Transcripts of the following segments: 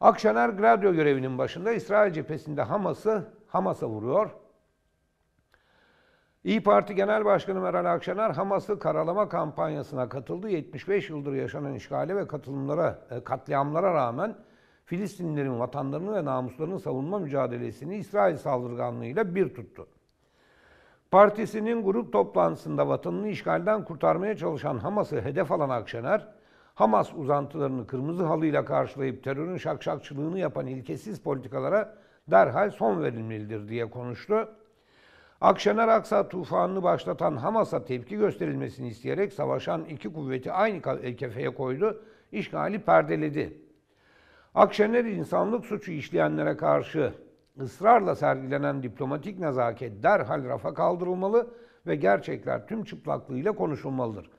Akşener Gradyo görevinin başında İsrail cephesinde Hamas'ı Hamas'a vuruyor. İyi Parti Genel Başkanı Meral Akşener Hamas'ı karalama kampanyasına katıldı. 75 yıldır yaşanan işgale ve katılımlara, e, katliamlara rağmen Filistinlilerin vatanlarını ve namuslarını savunma mücadelesini İsrail saldırganlığıyla bir tuttu. Partisinin grup toplantısında vatanını işgalden kurtarmaya çalışan Hamas'ı hedef alan Akşener, Hamas uzantılarını kırmızı halıyla karşılayıp terörün şakşakçılığını yapan ilkesiz politikalara derhal son verilmelidir diye konuştu. Akşener Aksa tufanını başlatan Hamas'a tepki gösterilmesini isteyerek savaşan iki kuvveti aynı e, kefeye koydu, işgali perdeledi. Akşener insanlık suçu işleyenlere karşı ısrarla sergilenen diplomatik nezaket derhal rafa kaldırılmalı ve gerçekler tüm çıplaklığıyla konuşulmalıdır.''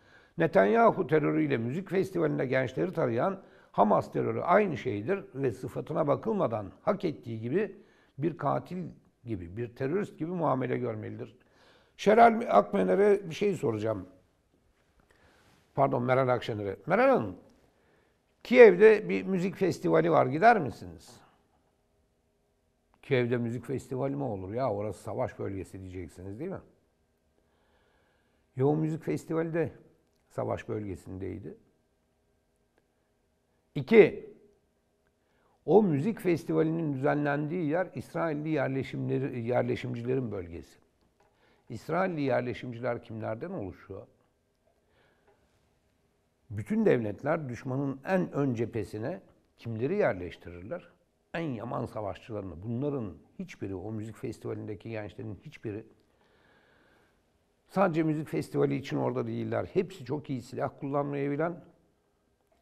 Netanyahu terörüyle müzik festivalinde gençleri tarayan Hamas terörü aynı şeydir ve sıfatına bakılmadan hak ettiği gibi bir katil gibi, bir terörist gibi muamele görmelidir. Şeral Akmener'e bir şey soracağım. Pardon Meral Akşener'e. Meral Hanım, Kiev'de bir müzik festivali var gider misiniz? Kiev'de müzik festivali mi olur ya? Orası savaş bölgesi diyeceksiniz değil mi? Yo müzik festivali de savaş bölgesindeydi. İki, o müzik festivalinin düzenlendiği yer İsrailli yerleşimleri, yerleşimcilerin bölgesi. İsrailli yerleşimciler kimlerden oluşuyor? Bütün devletler düşmanın en ön cephesine kimleri yerleştirirler? En yaman savaşçılarını. Bunların hiçbiri, o müzik festivalindeki gençlerin hiçbiri Sadece müzik festivali için orada değiller. Hepsi çok iyi silah kullanmayı bilen.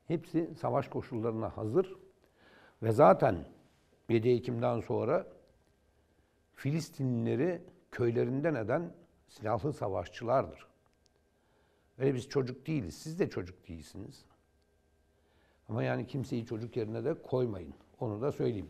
Hepsi savaş koşullarına hazır. Ve zaten 7 Ekim'den sonra Filistinlileri köylerinde neden silahlı savaşçılardır. Öyle biz çocuk değiliz. Siz de çocuk değilsiniz. Ama yani kimseyi çocuk yerine de koymayın. Onu da söyleyeyim.